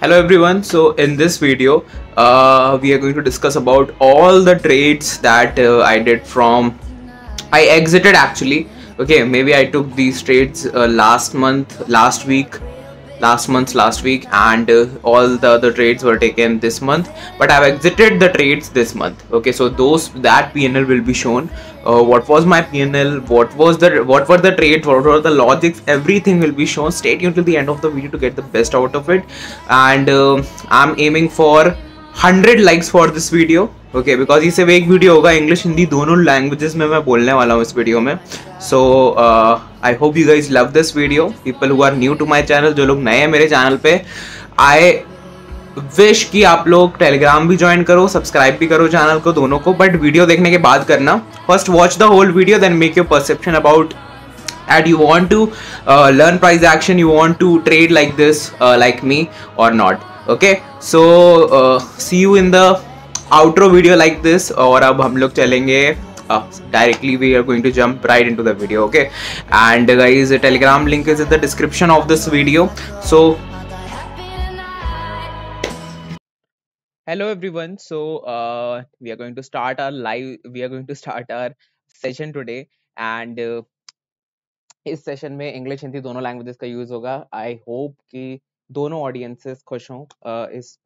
hello everyone so in this video uh, we are going to discuss about all the trades that uh, I did from I exited actually okay maybe I took these trades uh, last month last week last month last week and uh, all the other trades were taken this month but i've exited the trades this month okay so those that pnl will be shown uh, what was my pnl what was the what were the trades what were the logics everything will be shown stay tuned till the end of the video to get the best out of it and uh, i'm aiming for 100 likes for this video okay because ये सिर्फ एक video होगा english Hindi दोनों languages में मैं बोलने वाला हूँ इस वीडियो में so so, uh, I hope you guys love this video people who are new to my channel जो लोग नए हैं मेरे चैनल पे आई विश कि आप लोग टेलीग्राम भी ज्वाइन करो सब्सक्राइब भी करो चैनल को दोनों को बट वीडियो देखने के बाद करना first watch the whole video then make your perception about it you want to learn price action you want to trade like this like me or not okay so see you in the outro video like this और अब हम लोग चलेंगे uh, directly we are going to jump right into the video okay and guys the telegram link is in the description of this video so hello everyone so uh, we are going to start our live we are going to start our session today and uh, इस session में English Hindi दोनों languages का use होगा I hope कि दोनों audiences खुश हों uh, इस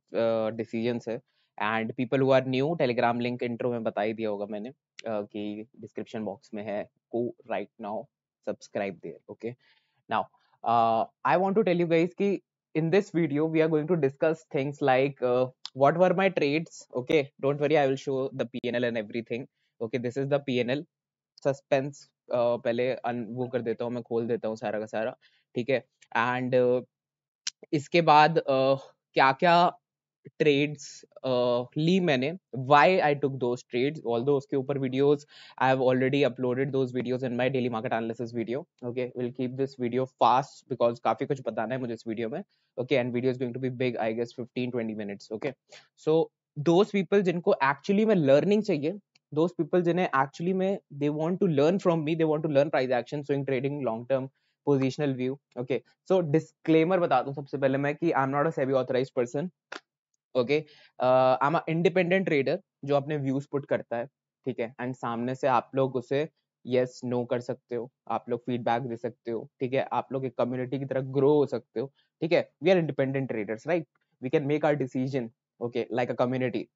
डिसीजन uh, से and people who are new Telegram link intro में बता ही दिया होगा मैंने की डिस्क्रिप्शन बॉक्स में है को right now subscribe there okay now I want to tell you guys कि in this video we are going to discuss things like what were my trades okay don't worry I will show the PNL and everything okay this is the PNL suspense पहले अन वो कर देता हूँ मैं खोल देता हूँ सारा का सारा ठीक है एंड इसके बाद क्या क्या ट्रेड्स uh, ली मैंने why I took those trades although उसके ऊपर videos I have already uploaded those videos in my daily market analysis video okay will keep this video fast because काफी कुछ बताना है मुझे इस वीडियो में okay and video is going to be big I guess fifteen twenty minutes okay so those people जिनको actually में learning चाहिए those people जिन्हें actually में they want to learn from me they want to learn price action swing trading long term positional view okay so disclaimer बता दूं सबसे पहले मैं कि I am not a SEBI authorise person okay I am independent trader जो अपने views put करता है ठीक है एंड सामने से आप लोग उसे यस yes, नो no कर सकते हो आप लोग फीडबैक दे सकते हो ठीक है आप लोग एक कम्युनिटी की तरह ग्रो हो सकते हो ठीक है we are independent traders right we can make our decision okay like a community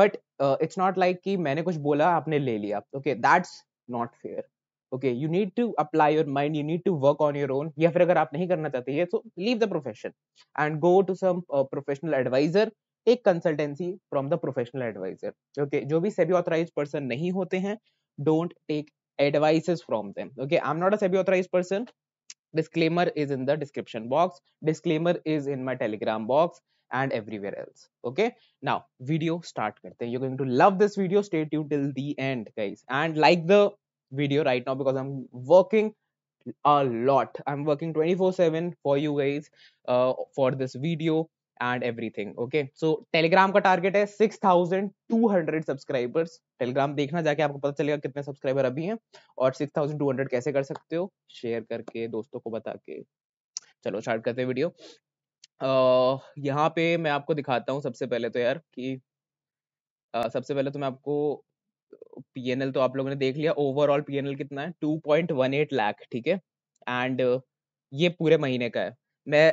but it's not like कि मैंने कुछ बोला आपने ले लिया okay that's not fair okay you need to apply your mind you need to work on your own या फिर अगर आप नहीं करना चाहते ये तो leave the profession and go to some professional advisor take consultancy from the professional adviser okay जो भी सेबी ऑथराइज पर्सन नहीं होते हैं don't take advices from them okay I am not a SEBI authorise person disclaimer is in the description box disclaimer is in my telegram box and everywhere else okay now video start karte hain you're going to love this video stay tuned till the end guys and like the video right now because i'm working a lot i'm working 24 7 for you guys uh, for this video and everything okay so telegram का target है 6200 subscribers telegram देखना जाके आपको पता चलेगा कितने subscriber अभी हैं और 6200 कैसे कर सकते हो share करके दोस्तों को बता के चलो स्टार्ट करते हैं वीडियो uh, यहाँ पे मैं आपको दिखाता हूँ सबसे पहले तो यार कि uh, सबसे पहले तो मैं आपको पी एन एल तो आप लोगों ने देख लिया ओवरऑल पी एन एल कितना है two point one eight lakh ठीक है एंड ये पूरे महीने का है मैं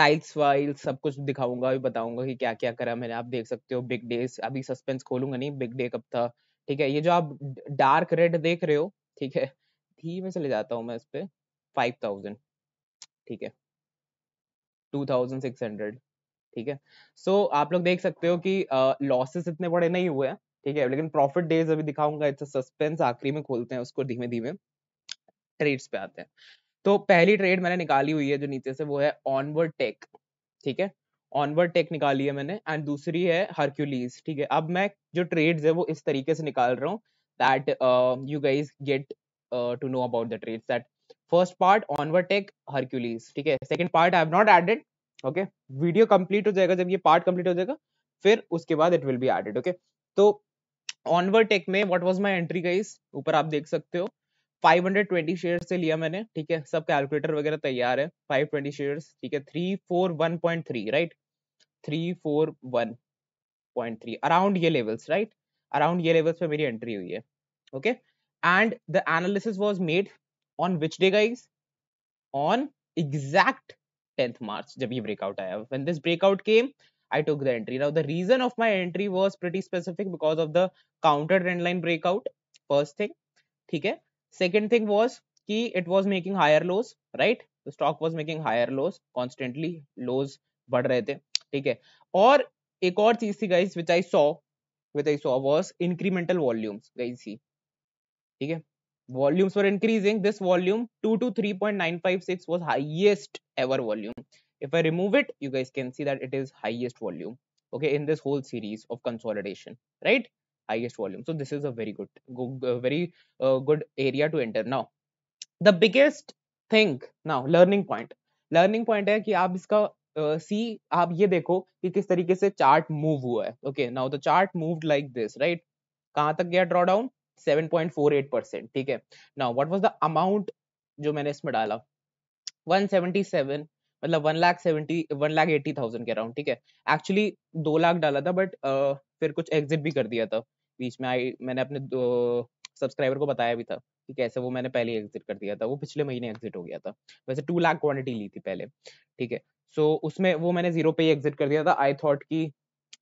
टाइल्स वाइल्स सब कुछ दिखाऊंगा भी बताऊंगा कि क्या क्या करा मैंने आप देख सकते हो बिग डे अभी सस्पेंस खोलूंगा नहीं बिग डे कब था ठीक है ये जो आप डार्क रेड देख रहे हो ठीक है धीमे से ले जाता हूँ मैं इस पर फाइव थाउजेंड ठीक है टू थाउजेंड सिक्स हंड्रेड ठीक है सो so, आप लोग देख सकते हो कि लॉसेस इतने बड़े नहीं हुए हैं ठीक है लेकिन प्रॉफिट डेज अभी दिखाऊंगा इट्स सस्पेंस आखिरी में खोलते हैं उसको धीमे धीमे ट्रेड्स पे आते हैं तो पहली ट्रेड मैंने निकाली हुई है जो नीचे से वो है ऑनवर्ड टेक ठीक है ऑनवर्ड टेक निकाली है मैंने एंड दूसरी है हरक्यूलीज ठीक है अब मैं जो ट्रेड्स है वो इस तरीके से निकाल रहा हूँ that you guys get to know about the trade that first part Onward Tech Hercules ठीक है second part I have not added okay video complete हो जाएगा जब ये पार्ट कंप्लीट हो जाएगा फिर उसके बाद it will be added okay तो ऑनवर्ड टेक में what was my entry guys ऊपर आप देख सकते हो 520 शेयर्स से लिया मैंने ठीक है सब कैलकुलेटर वगैरह तैयार है 520 शेयर्स ठीक है 341.3 राइट 341.3 अराउंड ये लेवल्स राइट अराउंड ये लेवल्स पे मेरी एंट्री हुई है okay and the analysis was made on which day guys on exact 10th March जब ये ब्रेकआउट आया when this breakout came I took the entry now the reason of my entry was pretty specific because of the counter trend line breakout first thing ठीक है. Second thing was key it was making higher lows, right? The stock was making higher lows constantly lows but रहे थे, ठीक है? और एक guys which I saw which I saw was incremental volumes guys see, okay? Volumes were increasing. This volume 2 to 3.956 was highest ever volume. If I remove it, you guys can see that it is highest volume. Okay, in this whole series of consolidation, right? highest volume so this is a very good uh, very uh, good area to enter now the biggest thing now learning point learning point hai ki aap iska C uh, आप ये देखो कि किस तरीके से chart move हुआ है okay now the chart moved like this right कहां तक गया ड्रॉ डाउन 7.48 परसेंट ठीक है now what was the amount जो मैंने इसमें डाला 177 मतलब one lakh seventy one lakh eighty thousand के अराउंड ठीक है एक्चुअली दो लाख डाला था बट uh, फिर कुछ एग्जिट भी कर दिया था बीच में आई मैंने अपने दो सब्सक्राइबर को बताया भी था कि कैसे वो मैंने पहले एग्जिट कर दिया था वो पिछले महीने एग्जिट हो गया था वैसे टू लाख क्वांटिटी ली थी पहले ठीक है सो so, उसमें वो मैंने जीरो पे ही एग्जिट कर दिया था आई थॉट कि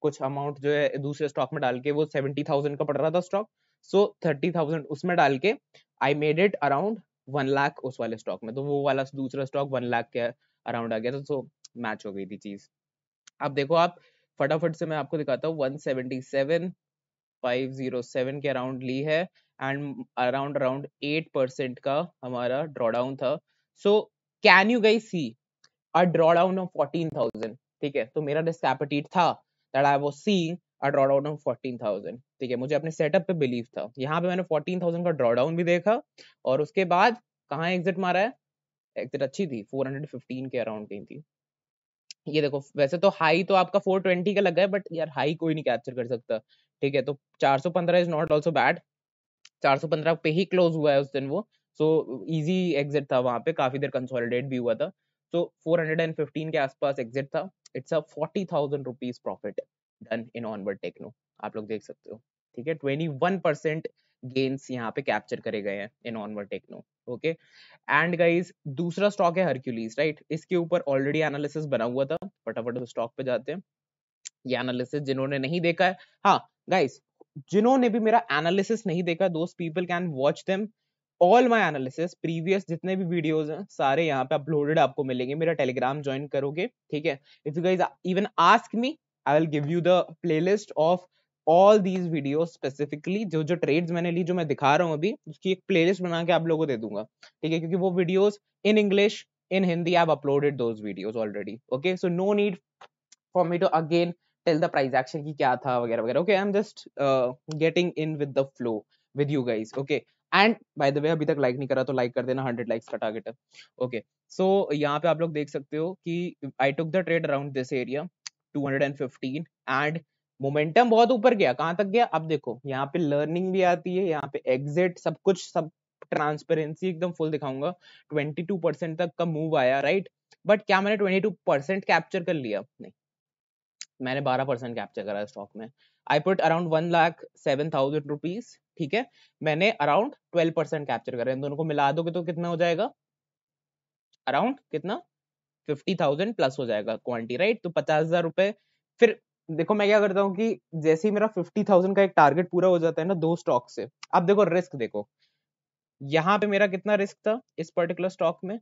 कुछ अमाउंट जो है दूसरे स्टॉक में डाल के वो सेवेंटी थाउजेंड का पड़ रहा था स्टॉक सो थर्टी थाउजेंड उसमें डाल के I made it around one lakh उस वाले स्टॉक में तो वो वाला दूसरा स्टॉक वन लाख के अराउंड आ गया था सो मैच हो गई थी चीज अब देखो आप फटाफट से मैं आपको दिखाता हूँ वन सेवेंटी सेवन 507 के अराउंड ली है एंड अराउंड अराउंड 8 परसेंट का हमारा ड्रॉडाउन था सो कैन यू गई सी अ ड्रॉडाउन ऑफ 14000 ठीक है तो मेरा रिस्क एपेटाइट था that I was seeing a drawdown of 14000 ठीक है मुझे अपने सेटअप पे बिलीव था यहाँ पे मैंने 14000 का ड्रॉडाउन भी देखा और उसके बाद कहाँ एग्जिट मारा है एग्जिट अच्छी थी 415 के अराउंड गई थी ये देखो वैसे तो हाई तो आपका 420 का लगा है बट यार हाई कोई नहीं कैप्चर कर सकता ठीक है तो 415 इज नॉट आल्सो बैड 415 पे ही क्लोज हुआ है उस दिन वो सो इजी एग्जिट था वहां पे काफी देर कंसोलिडेट भी हुआ था सो so, 415 के आसपास एग्जिट था it's a 40000 rupees profit done in Onward Techno आप लोग देख सकते हो ठीक है 21 परसेंट गेन्स यहाँ पे कैप्चर करे गए हैं in Onward Techno okay and guys दूसरा स्टॉक है हरक्यूलिस राइट इसके ऊपर ऑलरेडी एनालिसिस बना हुआ था फटाफट उस स्टॉक पे जाते हैं ये एनालिसिस जिन्होंने नहीं देखा है हाँ गाइस जिन्होंने भी मेरा एनालिसिस नहीं देखा दोस्त people can watch them all my analysis previous जितने भी वीडियोस हैं सारे यहाँ पे अपलोडेड आपको मिलेंगे मेरा टेलीग्राम ज्वाइन करोगे ठीक है if you guys even ask me I will give you the playlist of all these video specifically जो जो ट्रेड्स मैंने ली जो मैं दिखा रहा हूँ अभी उसकी एक प्ले बना के आप लोगों को दे दूंगा ठीक है क्योंकि वो videos in English in Hindi I uploaded those videos already okay so no need for me to again tell the price action ki kya tha wagera wagera okay i'm just uh, getting in with the flow with you guys okay and by the way अभी तक like like नहीं करा तो like कर देना hundred likes का target है okay so यहाँ पे आप लोग देख सकते हो कि I took the trade around this area 215 and momentum बहुत ऊपर गया कहाँ तक गया अब देखो यहाँ पे लर्निंग भी आती है यहाँ पे एग्जिट सब कुछ सब ट्रांसपेरेंसी एकदम फुल दिखाऊंगा 22 परसेंट तक का मूव आया राइट बट क्या मैंने 22 परसेंट कैप्चर कर लिया नहीं मैंने बारह परसेंट कैप्चर करा स्टॉक में I put around one lakh seven thousand rupees ठीक है मैंने अराउंड ट्वेल्व परसेंट कैप्चर करा इन दोनों को मिला दोगे तो कितना हो जाएगा अराउंड कितना फिफ्टी थाउजेंड प्लस हो जाएगा क्वांटिटी राइट तो पचास हजार रुपए फिर देखो मैं क्या करता हूँ कि जैसे ही मेरा फिफ्टी थाउजेंड का एक टारगेट पूरा हो जाता है ना दो स्टॉक से अब देखो रिस्क देखो यहाँ पे मेरा कितना रिस्क था इस पर्टिकुलर स्टॉक में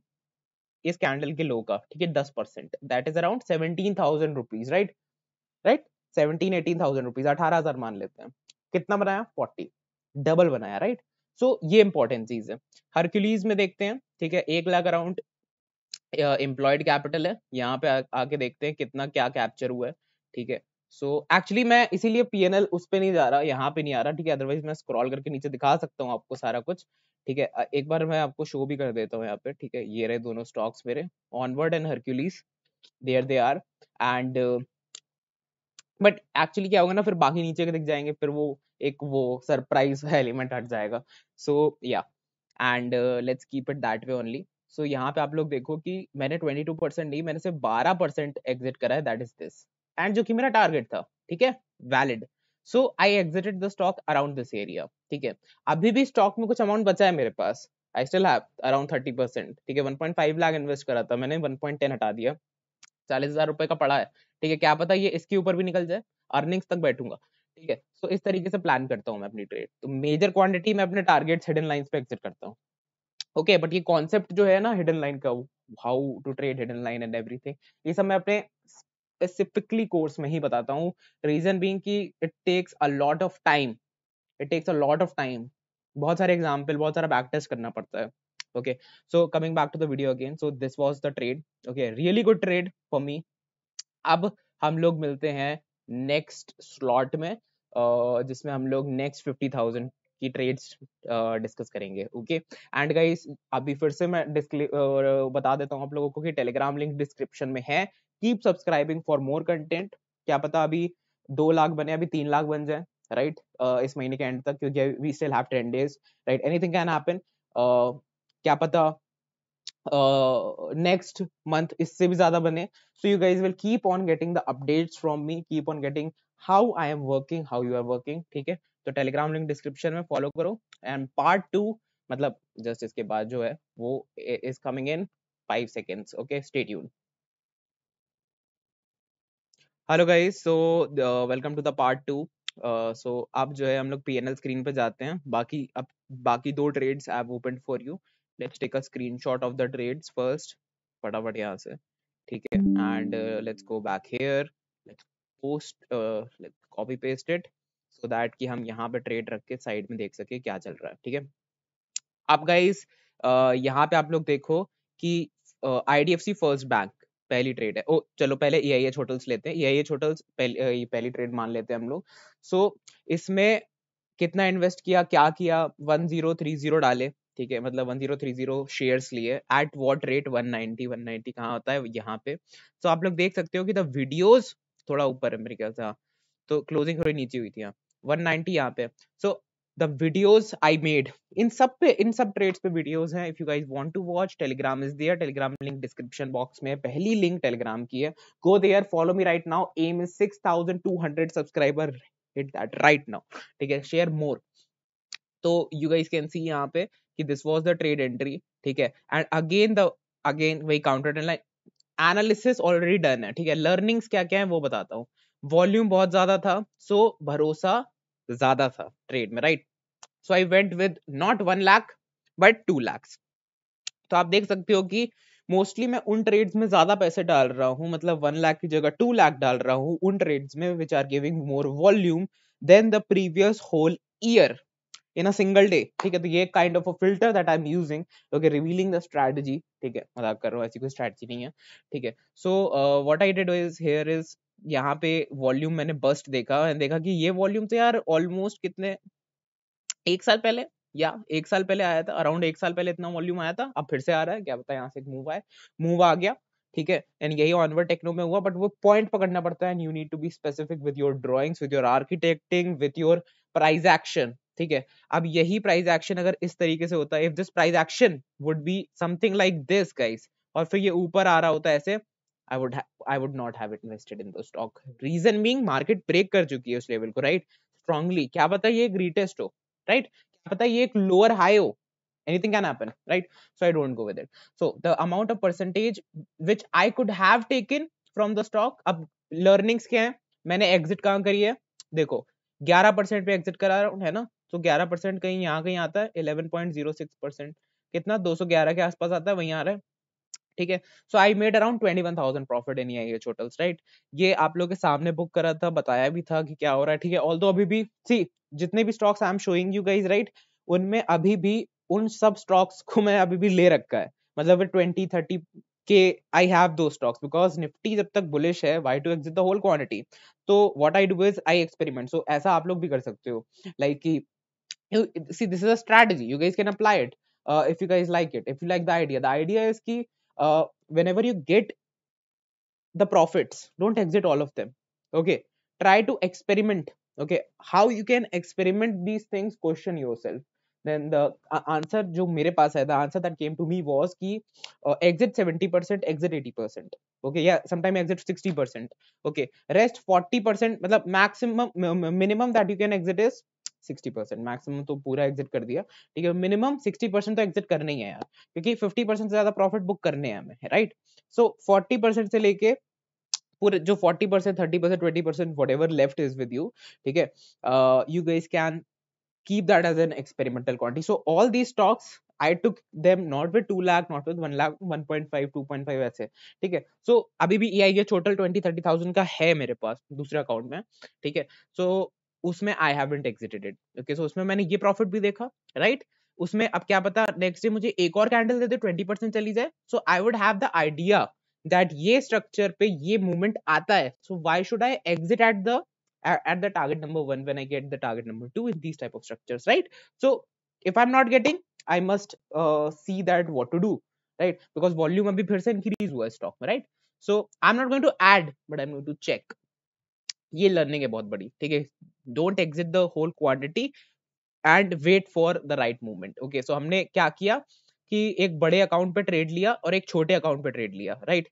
इस कैंडल के लो का ठीक है दस percent that is around seventeen thousand rupees right right seventeen eighteen thousand rupees अठारह हजार मान लेते हैं कितना बनाया फोर्टी डबल बनाया राइट right? सो so, ये इंपॉर्टेंट चीज है हरक्यूलीज में देखते हैं ठीक है एक लाख अराउंड एम्प्लॉयड कैपिटल है यहाँ पे आ, आके देखते हैं कितना क्या कैप्चर हुआ है ठीक है सो एक्चुअली मैं इसीलिए पी एन एल उस पर नहीं जा रहा यहाँ पे नहीं आ रहा ठीक है अदरवाइज मैं स्क्रॉल करके नीचे दिखा सकता हूँ आपको सारा कुछ ठीक है एक बार मैं आपको शो भी कर देता हूँ यहाँ पे ठीक है ये रहे दोनों स्टॉक्स मेरे Onward and Hercules there they are and but actually क्या होगा ना फिर बाकी नीचे के दिख जाएंगे फिर वो एक वो सरप्राइज एलिमेंट हट जाएगा सो या and let's keep it that way only so यहाँ पे आप लोग देखो कि मैंने ट्वेंटी टू परसेंट नहीं मैंने सिर्फ बारह परसेंट एग्जिट करा है दैट इज दिस एंड जो कि मेरा टारगेट था ठीक है valid so I exited the stock around this area ठीक है अभी भी स्टॉक में कुछ अमाउंट बचा है मेरे पास I still have around thirty percent ठीक है one point five lakh invest करा था मैंने वन पॉइंट टेन हटा दिया चालीस हजार रुपए का पड़ा है ठीक है क्या पता ये इसके ऊपर भी निकल जाए अर्निंग्स तक बैठूंगा ठीक है सो इस तरीके से प्लान करता हूँ मैं अपनी ट्रेड तो मेजर क्वांटिटी में अपने टारगेट हिडन लाइन पे एक्सिट करता हूँ ओके बट ये कॉन्सेप्ट जो है ना हिडन लाइन का how to trade hidden line and everything ये सब मैं अपने स्पेसिफिकली कोर्स में ही बताता हूँ रीजन बींग की it takes a lot of time it takes a lot of time बहुत सारे एग्जाम्पल बहुत सारा बैक टेस्ट करना पड़ता है okay so coming back to the video again so this was the trade okay really good trade for me अब हम लोग मिलते हैं नेक्स्ट स्लॉट में जिसमें हम लोग नेक्स्ट फिफ्टी थाउजेंड की ट्रेड्स डिस्कस करेंगे ओके एंड गाइस अभी फिर से मैं बता देता हूँ आप लोगों को कि टेलीग्राम लिंक डिस्क्रिप्शन में है keep subscribing for more content क्या पता अभी दो लाख बने अभी तीन लाख बन जाए राइट right? uh, इस महीने के एंड तक क्योंकि we still have days right anything can happen क्या पता नेक्स्ट मंथ इससे भी ज्यादा बने so you guys will keep on getting the updates from me keep on getting how I am working how you are working ठीक है तो Telegram link description में फॉलो करो एंड पार्ट टू मतलब जस्ट इसके बाद जो है वो is coming in five seconds okay stay यून hello guys so welcome to the part two so अब जो है हम लोग पी एन एल स्क्रीन पर जाते हैं बाकी अब बाकी दो trades I open for you let's take a screenshot of the trades first फटाफट यहाँ से ठीक है and uh, let's go back here let's post uh, let's copy paste it so that कि हम यहाँ पे trade रख के side में देख सके क्या चल रहा है ठीक है आप guys uh, पे आप लोग देखो कि uh, IDFC First Bank पहली ट्रेड है ओ चलो पहले ई आई एच होटल्स लेते हैं ई आई एच होटल्स पहली, uh, पहली ट्रेड मान लेते हैं हम लोग सो so, इसमें कितना इन्वेस्ट किया क्या किया वन जीरो थ्री जीरो डाले ठीक है मतलब जीरो शेयर्स लिए at what rate one ninety कहाँ होता है यहाँ पे तो आप लोग देख सकते हो कि द वीडियोज थोड़ा ऊपर है मेरे ख्याल से हाँ। तो क्लोजिंग थोड़ी नीचे हुई थी यहाँ नाइनटी यहाँ पे so the videos I made इन सब पे इन सब ट्रेड्स पे वीडियोज हैं if you guys want to watch Telegram is there Telegram link description box में पहली लिंक टेलीग्राम की है go there follow me right now aim is six thousand two hundred subscriber hit that right now ठीक है share more तो you guys can सी यहाँ पे कि this was the trade entry ठीक है एंड अगेन द अगेन वही counter trend line analysis already done है ठीक है लर्निंग्स क्या क्या है वो बताता हूँ वॉल्यूम बहुत ज्यादा था सो so भरोसा ज्यादा था ट्रेड में right so I went with not one lakh but two lakhs तो आप देख सकते हो कि मोस्टली मैं उन ट्रेड्स में ज्यादा पैसे डाल रहा हूँ मतलब वन लाख की जगह टू लाख डाल रहा हूँ उन ट्रेड्स में which are giving more volume than the previous whole year in a single day ठीक है तो ये kind of a filter that I am using okay revealing the strategy ठीक है मजाक कर रहा हूँ ऐसी कोई स्ट्रेटजी नहीं है ठीक है so what I did is here is यहाँ पे वॉल्यूम मैंने बस्ट देखा एंड देखा कि ये वॉल्यूम तो यार ऑलमोस्ट कितने एक साल पहले या एक साल पहले आया था अराउंड एक साल पहले इतना वॉल्यूम आया था अब फिर से आ रहा है क्या पता यहाँ से एक मूव आए मूव आ गया ठीक है एंड यही ऑनवर्ड टेक्नो में हुआ बट वो पॉइंट पकड़ना पड़ता है and you need to be specific with your drawings with your architecting with your price action ठीक है अब यही प्राइस एक्शन अगर इस तरीके से होता है if this price action would be something like this guys और फिर ये ऊपर आ रहा होता है ऐसे I would I would not have invested in the stock reason being market break कर चुकी है उस लेवल को राइट स्ट्रांगली क्या पता ये ग्रेटेस्ट हो राइट क्या पता ये एक लोअर हाई हो anything can happen right so i don't go with it so the amount of percentage which i could have taken from the stock अब learnings क्या है मैंने exit कहाँ करी है देखो 11 पे एग्जिट करा रहा हूँ है ना तो 11 परसेंट कहीं यहाँ कहीं आता है 11.06 परसेंट कितना दो सौ ग्यारह के आसपास आता है वहीं आ रहा है ठीक है so I made around twenty one thousand profit in ये टोटल्स राइट ये आप लोग के सामने बुक करा था बताया भी था कि क्या हो रहा है ठीक है ऑल अभी भी सी जितने भी stocks I am showing you guys right उनमें अभी भी उन सब स्टॉक्स को मैं अभी भी ले रखा है मतलब ट्वेंटी थर्टी के I have two stocks because Nifty जब तक बुलिश है why to exit the whole quantity तो what I do is I experiment so ऐसा आप लोग भी कर सकते हो लाइक like कि you see this is a strategy you guys can apply it uh, if you guys like it if you like the idea the idea is key uh, whenever you get the profits don't exit all of them okay try to experiment okay how you can experiment these things question yourself then the uh, answer जो मेरे पास है the answer that came to me was कि uh, exit 70% exit 80% okay yeah sometime exit 60% okay rest 40% मतलब maximum minimum that you can exit is sixty percent maximum तो पूरा exit कर दिया ठीक है मिनिमम सिक्सटी परसेंट तो एग्जिट करना ही है यार क्योंकि फिफ्टी परसेंट से ज्यादा प्रॉफिट बुक करने हैं हमें राइट सो फोर्टी परसेंट से लेके पूरे जो forty percent thirty percent twenty percent whatever left is with you ठीक है you guys can keep that as an experimental quantity. So all these stocks I took them not with 2 lakh, not with 1 lakh, 1.5, 2.5 ऐसे, ठीक है? So अभी भी EI के total 20, 30,000 का है मेरे पास दूसरे अकाउंट में, ठीक है? So उसमें I have been exited okay so उसमें मैंने ये प्रॉफिट भी देखा राइट right? उसमें अब क्या पता नेक्स्ट डे मुझे एक और कैंडल देते दे ट्वेंटी परसेंट चली जाए so I would have the idea that ये स्ट्रक्चर पे ये मूवमेंट आता है so why should I exit at the at the target number one when I get the target number two in these type of structure right so if I am not getting I must see that what to do right because volume अभी फिर से increase हुआ है stock में right so I am not going to add but I am going to check ये learning है बहुत बड़ी ठीक है don't exit the whole quantity and wait for the right movement okay so हमने क्या किया कि एक बड़े अकाउंट पे ट्रेड लिया और एक छोटे अकाउंट पे ट्रेड लिया राइट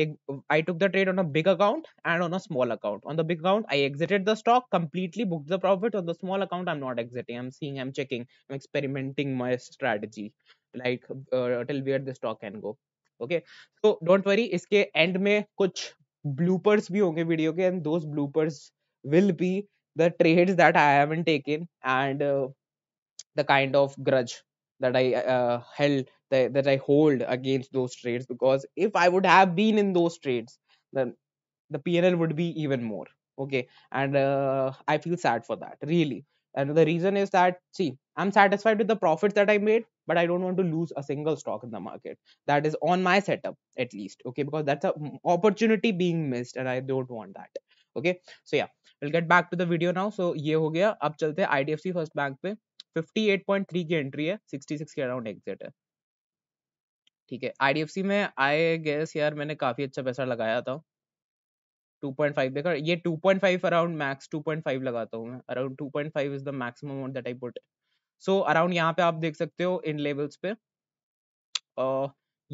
एक I took the trade on a big account and on a small account on the big account I exited the stock completely book the profit on the small account I am not exiting I am seeing I am checking I am experimenting my strategy like till where the stock can go okay so don't worry इसके end में कुछ bloopers bhi honge video ke and those bloopers will be the trades that I haven't taken and uh, the kind of grudge that I uh, uh held that, that I hold against those trades because if I would have been in those trades then the PNL would be even more okay and uh, I feel sad for that really and the reason is that see I'm satisfied with the profits that I made, but I don't want to lose a single stock in the market. That is on my setup, at least. Okay, because that's an opportunity being missed, and I don't want that. Okay, so yeah, we'll get back to the video now. So ये हो गया अब चलते हैं IDFC First Bank पे 58.3 की entry है 66 के अराउंड एग्जिट है ठीक है आईडीएफसी में आई गेस यार मैंने काफी अच्छा पैसा लगाया था 2.5 देखा ये 2.5 अराउंड मैक्स 2.5 लगाता हूँ मैं around 2.5 is the maximum amount that I put so so, around यहाँ पे आप देख सकते हो इन लेवल्स पे uh,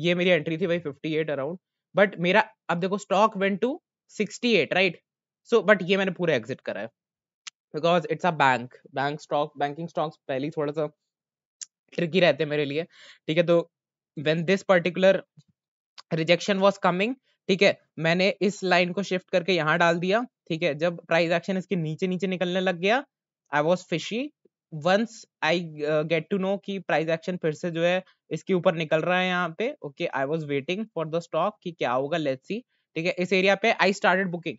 ये मेरी एंट्री थी भाई 58 अराउंड बट मेरा अब देखो stock went to 68 right so but ये मैंने पूरा एग्जिट करा है because it's a bank bank stock banking stocks पहले थोड़ा सा ट्रिकी रहते हैं मेरे लिए ठीक है तो when this particular rejection was coming ठीक है मैंने इस लाइन को शिफ्ट करके यहाँ डाल दिया ठीक है जब प्राइस एक्शन इसके नीचे नीचे निकलने लग गया I was fishy once I get to know कि प्राइस एक्शन फिर से जो है इसके ऊपर निकल रहा है यहाँ पे okay I was waiting for the stock कि क्या होगा लेट्स सी ठीक है इस एरिया पे आई स्टार्टेड बुकिंग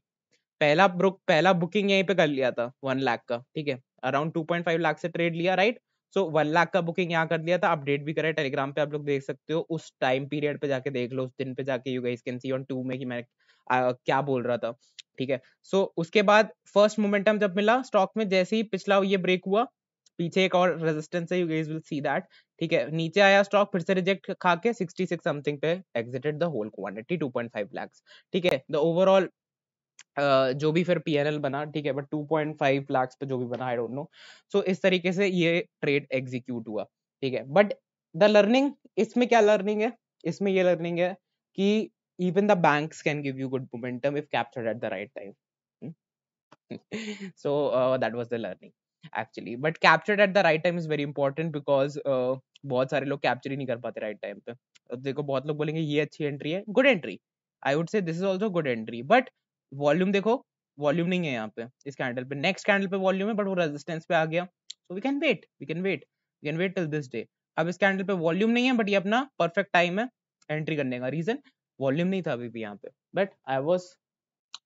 पहला ब्रुक पहला बुकिंग यहीं पे कर लिया था वन लाख का ठीक है around two point five lakh से ट्रेड लिया राइट सो वन लाख का बुकिंग यहाँ कर लिया था अपडेट भी करे टेलीग्राम पे आप लोग देख सकते हो उस टाइम पीरियड पे जाके देख लो उस दिन पे जाके you guys can see on two में कि मैं आ, क्या बोल रहा था ठीक है सो उसके बाद फर्स्ट मोमेंटम जब मिला स्टॉक में जैसे ही पिछला ये ब्रेक हुआ पीछे एक और रेजिस्टेंस है you guys will see that ठीक है नीचे आया स्टॉक फिर से रिजेक्ट खा के 66 समथिंग पे exited the whole quantity 2.5 lakhs ठीक है द ओवरऑल Uh, जो भी फिर पीएनएल बना ठीक है बट 2.5 लाख पे जो भी बना आई डोंट नो सो इस तरीके से ये ट्रेड एग्जीक्यूट हुआ ठीक है बट द लर्निंग इसमें क्या लर्निंग है इसमें ये लर्निंग है कि even the banks can give you good momentum if captured at the right time so that was the learning actually but captured at the right time is very important because बहुत सारे लोग capture ही नहीं कर पाते right time पे देखो बहुत लोग बोलेंगे ये अच्छी एंट्री है good entry I would say this is also good entry but volume देखो वॉल्यूम नहीं है यहाँ पे इस कैंडल पे नेक्स्ट कैंडल पे वॉल्यूम है बट वो रेजिस्टेंस पे आ गया so we can wait we can wait we can wait till this day अब इस कैंडल पे वॉल्यूम नहीं है बट ये अपना परफेक्ट टाइम है एंट्री करने का रीजन वॉल्यूम नहीं था अभी भी यहाँ पे but I was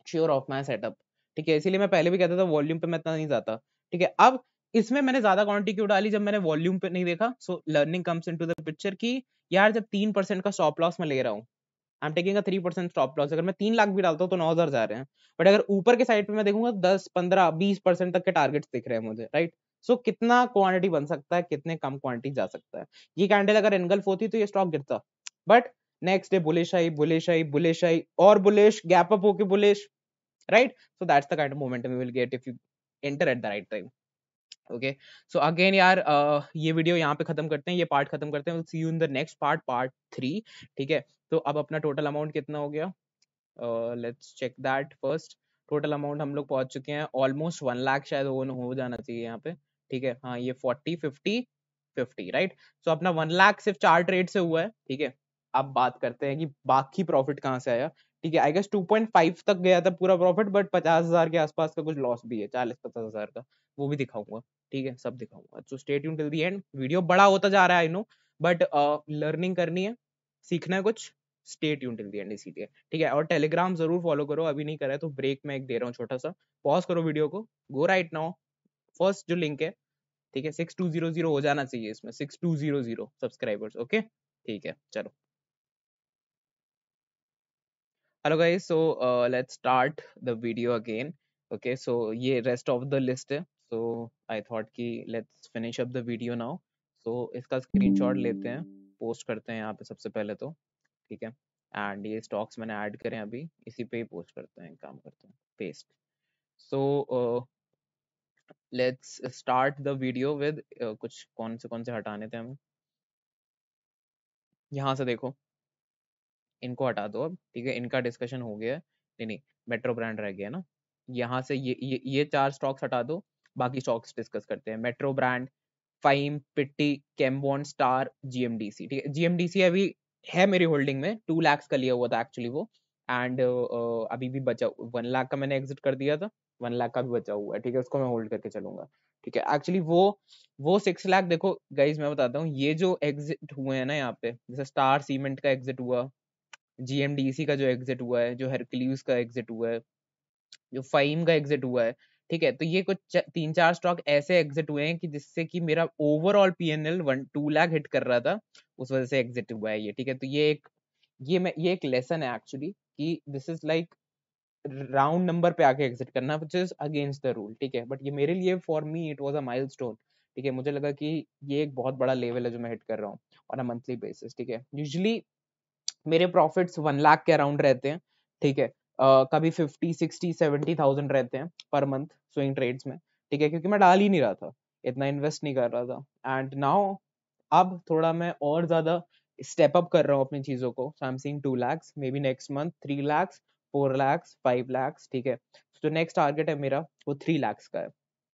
sure of my setup ठीक है इसीलिए मैं पहले भी कहता था वॉल्यूम पे मैं इतना नहीं जाता ठीक है अब इसमें मैंने ज्यादा क्वांटिटी क्यों डाली जब मैंने वॉल्यूम पे नहीं देखा so learning comes into the picture की यार जब तीन परसेंट का स्टॉप लॉस मैं ले रहा हूँ I am taking three percent stop loss अगर मैं तीन लाख भी डालता हूँ तो नौ हजार जा रहे हैं बट अगर ऊपर के साइड पे मैं देखूंगा दस पंद्रह बीस परसेंट तक के टारगेट्स दिख रहे हैं मुझे राइट सो so, कितना क्वांटिटी बन सकता है कितने कम क्वांटिटी जा सकता है ये कैंडल अगर एनगल्फ होती तो ये स्टॉक गिरता बट नेक्स्ट डे बुलेश आई बुलेश आई बुलेश आई और बुलेश गैप अप होके bullish right so that's the kind of momentum you will get if you enter at the right time okay so again यार uh, ये video यहाँ पे खत्म करते हैं ये पार्ट खत्म करते हैं see you in the next part part three ठीक है तो अब अपना टोटल अमाउंट कितना हो गया let's check that first total amount हम लोग पहुंच चुके हैं ऑलमोस्ट वन लाख शायद ओन हो जाना चाहिए यहाँ पे ठीक है हाँ ये forty fifty fifty right so अपना वन लाख सिर्फ चार ट्रेड से हुआ है ठीक है अब बात करते हैं कि बाकी प्रॉफिट कहाँ से आया ठीक है आई गेस 2.5 तक गया था पूरा प्रॉफिट बट पचास हजार के आसपास का कुछ लॉस भी है चालीस पचास हजार का वो भी दिखाऊंगा ठीक है सब दिखाऊंगा सो स्टेट यून टिल दी एंड वीडियो बड़ा होता जा रहा है आई नो बट लर्निंग करनी है सीखना है कुछ स्टेट यून टिल दी एंड इसीलिए ठीक है और टेलीग्राम जरूर फॉलो करो अभी नहीं करा है तो ब्रेक में एक दे रहा हूँ छोटा सा पॉज करो वीडियो को गो राइट नाउ फर्स्ट जो लिंक है ठीक है सिक्स टू जीरो जीरो हो जाना चाहिए इसमें six two zero zero subscribers okay ठीक है चलो hello guys so let's start the video again okay so ये रेस्ट ऑफ द लिस्ट है सो आई थॉट कि let's finish up the video now so इसका स्क्रीनशॉट लेते हैं post करते हैं यहाँ पे सबसे पहले तो ठीक है एंड ये स्टॉक्स मैंने ऐड करे अभी इसी पे ही पोस्ट करते हैं काम करते हैं paste so let's start the video with कुछ कौन से कौन से हटाने थे हमें यहाँ से देखो इनको हटा दो अब ठीक है इनका डिस्कशन हो गया नहीं नहीं मेट्रो ब्रांड रह गया ना यहाँ से ये ये, ये चार स्टॉक्स हटा दो बाकी स्टॉक्स डिस्कस करते हैं मेट्रो ब्रांड फाइम पिट्टी कैम्बॉन स्टार जीएमडीसी ठीक है जीएमडीसी अभी है मेरी होल्डिंग में टू लैक्स का लिया हुआ था एक्चुअली वो एंड uh, अभी भी बचा वन लाख का मैंने एग्जिट कर दिया था वन लाख का भी बचा हुआ है ठीक है उसको मैं होल्ड करके चलूंगा ठीक है एक्चुअली वो वो सिक्स लाख देखो गाइज मैं बताता हूँ ये जो एग्जिट हुए हैं ना यहाँ पे जैसे स्टार सीमेंट का एग्जिट हुआ जीएमडीसी e का जो एग्जिट हुआ है जो हरक्ल्यूज का एग्जिट हुआ है जो फाइम का एग्जिट हुआ है ठीक है तो ये कुछ तीन चार स्टॉक ऐसे एग्जिट हुए हैं कि जिससे कि मेरा overall P N L one two lakh hit कर रहा था उस वजह से एग्जिट हुआ है ये ठीक है तो ये एक ये मैं ये एक लेसन है एक्चुअली कि this is like round number पे आके एग्जिट करना which is against the rule ठीक है बट ये मेरे लिए for me it was a milestone ठीक है मुझे लगा कि ये एक बहुत बड़ा लेवल है जो मैं हिट कर रहा हूँ ऑन अ मंथली बेसिस ठीक है यूजली मेरे प्रॉफिट्स वन लाख के अराउंड रहते हैं ठीक है uh, कभी फिफ्टी सिक्सटी सेवेंटी थाउजेंड रहते हैं पर मंथ स्विंग ट्रेड्स में ठीक है क्योंकि मैं डाल ही नहीं रहा था इतना इन्वेस्ट नहीं कर रहा था एंड नाउ अब थोड़ा मैं और ज्यादा स्टेप अप कर रहा हूँ अपनी चीजों को so I am seeing two lakhs maybe next month three lakhs four lakhs five lakhs ठीक है जो नेक्स्ट टारगेट है मेरा वो थ्री लैक्स का है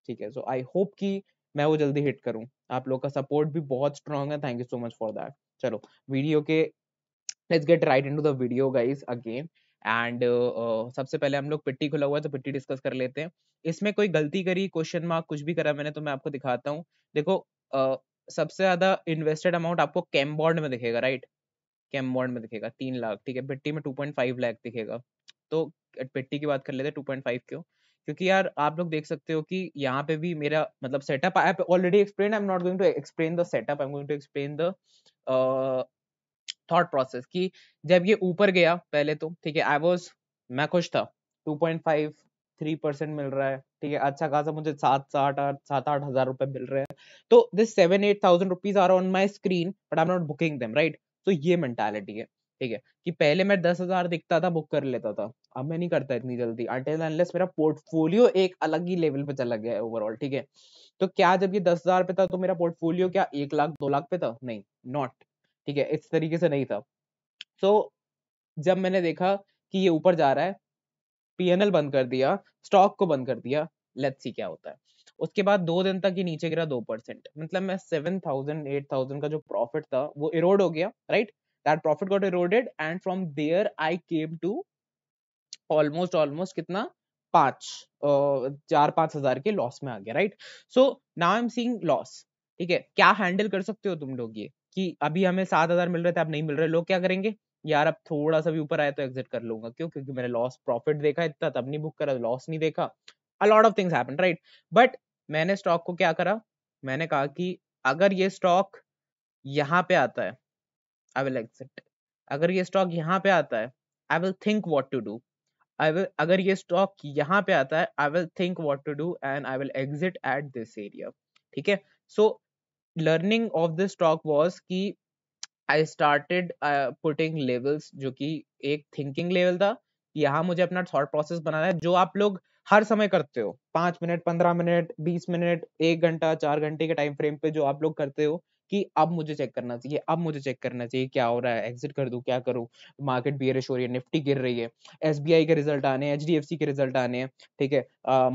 ठीक है सो आई होप कि मैं वो जल्दी हिट करूँ आप लोग का सपोर्ट भी बहुत स्ट्रांग है thank you so much for that चलो वीडियो के let's get right into the video guys again and सबसे पहले हम लोग पिट्टी खुला हुआ है तो पिट्टी डिस्कस कर लेते हैं इसमें कोई गलती करी क्वेश्चन मार्क कुछ भी करा मैंने तो मैं आपको दिखाता हूँ देखो uh, सबसे ज्यादा इन्वेस्टेड अमाउंट आपको कैम्बॉन्ड में दिखेगा राइट कैम्बॉन्ड में दिखेगा तीन लाख ठीक है पिट्टी में टू पॉइंट फाइव लाख दिखेगा तो पिट्टी की बात कर लेते हैं टू पॉइंट फाइव क्यों क्योंकि यार आप लोग देख सकते हो कि यहाँ पे भी मेरा मतलब setup I already explain I am not going to explain the setup I am going to explain the thought process कि जब ये ऊपर गया पहले तो ठीक है आई वॉज मैं खुश था 2.5 थ्री परसेंट मिल रहा है ठीक है अच्छा खासा मुझे सात सात आठ सात आठ हजार रुपए मिल रहे हैं तो this seven eight thousand rupees are on my screen but I am not booking them right तो ये मेंटालिटी है ठीक है कि पहले मैं दस हजार दिखता था बुक कर लेता था अब मैं नहीं करता इतनी जल्दी अनलेस मेरा पोर्टफोलियो एक अलग ही लेवल पे चला गया है ओवरऑल ठीक है तो क्या जब ये दस हजार पे था तो मेरा पोर्टफोलियो क्या एक लाख दो लाख पे था नहीं नॉट ठीक है इस तरीके से नहीं था सो so, जब मैंने देखा कि ये ऊपर जा रहा है पीएनएल बंद कर दिया स्टॉक को बंद कर दिया लेट्स सी क्या होता है उसके बाद दो दिन तक ही नीचे गिरा दो परसेंट मतलब मैं सेवन थाउजेंड एट थाउजेंड का जो प्रॉफिट था वो इरोड हो गया right that profit got eroded and from there I came to almost almost कितना पांच चार पांच हजार के लॉस में आ गया right so now I am seeing loss ठीक है क्या हैंडल कर सकते हो तुम लोग ये कि अभी हमें सात हजार मिल रहे थे अब नहीं मिल रहे लोग क्या करेंगे यार अब थोड़ा सा भी ऊपर आया तो एग्जिट कर लूंगा क्यों क्योंकि मैंने लॉस प्रॉफिट देखा इतना तब नहीं बुक करा लॉस नहीं देखा a lot of things happen right but मैंने स्टॉक को क्या करा मैंने कहा कि अगर ये स्टॉक यहाँ पे आता है आई विल एग्जिट अगर ये स्टॉक यहाँ पे आता है I will think what to do I will अगर ये स्टॉक यहाँ पे आता है I will think what to do and I will exit at this area ठीक है so learning of this talk was की आई स्टार्टेड पुटिंग लेवल्स जो कि एक थिंकिंग लेवल था यहाँ मुझे अपना थॉट प्रोसेस बनाना है जो आप लोग हर समय करते हो पांच मिनट पंद्रह मिनट बीस मिनट एक घंटा चार घंटे के टाइम फ्रेम पे जो आप लोग करते हो कि अब मुझे चेक करना चाहिए अब मुझे चेक करना चाहिए क्या हो रहा है एग्जिट कर दूँ क्या करूँ मार्केट बी हो रही है निफ्टी गिर रही है एस के रिजल्ट आने हैं एच के रिजल्ट आने हैं ठीक है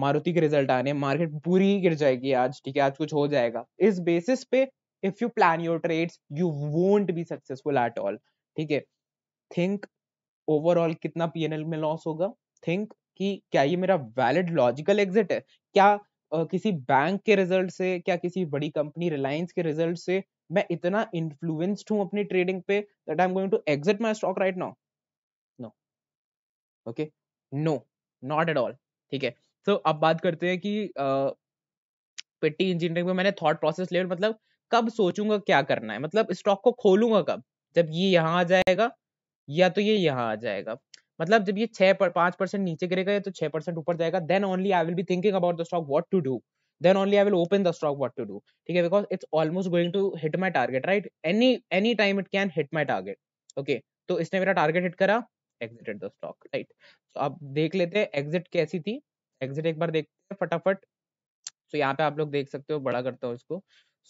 मारुति के रिजल्ट आने हैं मार्केट पूरी गिर जाएगी आज ठीक है आज कुछ हो जाएगा इस बेसिस पे if you plan your trades you won't be successful at all ठीक है थिंक ओवरऑल कितना एल में लॉस होगा थिंक कि क्या ये मेरा वैलिड लॉजिकल एग्जिट है क्या किसी बैंक के रिजल्ट से क्या किसी बड़ी कंपनी रिलायंस के रिजल्ट से मैं इतना इन्फ्लुएंस्ड हूं अपनी ट्रेडिंग पे that I am going to exit my stock right now no okay no not at all ठीक है सो अब बात करते हैं कि पिट्टी इंजीनियरिंग में मैंने थॉट प्रोसेस लेवल मतलब कब सोचूंगा क्या करना है मतलब स्टॉक को खोलूंगा कब जब ये यहाँ आ जाएगा या तो ये यहाँ आ जाएगा मतलब जब ये छह पांच परसेंट नीचे गिरेगा या तो छह परसेंट ऊपर जाएगा then only I will be thinking about the stock what to do then only I will open the stock what to do ठीक है because it's almost going to hit my target right any any time it can hit my target okay तो इसने मेरा target hit करा exited the stock right so अब देख लेते हैं एग्जिट कैसी थी एग्जिट एक बार देखते फटाफट सो so, यहाँ पे आप लोग देख सकते हो बड़ा करता हूँ इसको